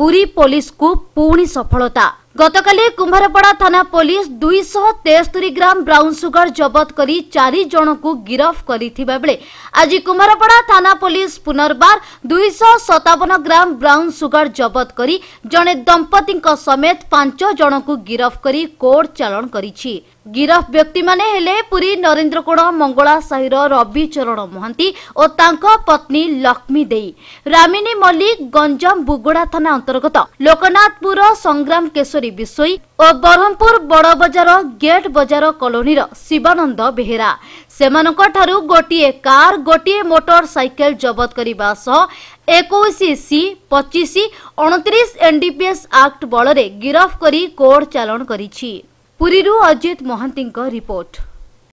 ପୁରୀ ପୋଲିସକୁ ପୁଣି ସଫଳତା गतकाली कुरापडा ठाना पलिस दुईश तेस्तोरी ग्राम ब्राउन सुगर जबत गरि चारिजको गिरफ गरिम्भारपडा ठाना पलिस पुनर्वार दुईश सतावन ग्राम ब्राउन सुगर जबत गरि जे दम्पतिको समेत पाँच जणको गिरफे कोर्ट चलाण गरिक्ति पुरी नरेन्द्रकण मङ्गला साह रवि चरण महान्त पत्नी लक्ष्मी देई रामिनी मल्लिक गञजम बुगुडा थाना अंतर्गत लोकनाथपुर संग्राम केशवरी ଶ୍ରୀ ବିଶୋଇ ଓ ବରହମପୁର ବଡ଼ ବଜାର ଗେଟ୍ ବଜାର କଲୋନୀର ଶିବାନନ୍ଦ ବେହେରା ସେମାନଙ୍କଠାରୁ ଗୋଟିଏ କାର୍ ଗୋଟିଏ ମୋଟର ସାଇକେଲ ଜବତ କରିବା ସହ ଏକୋଇଶ ସି ପଚିଶ ଅଣତିରିଶ ଏନ୍ଡିପିଏସ୍ ଆକ୍ଟ ବଳରେ ଗିରଫ କରି କୋର୍ଟ ଚାଲାଣ କରିଛି ପୁରୀରୁ ଅଜିତ ମହାନ୍ତିଙ୍କ ରିପୋର୍ଟ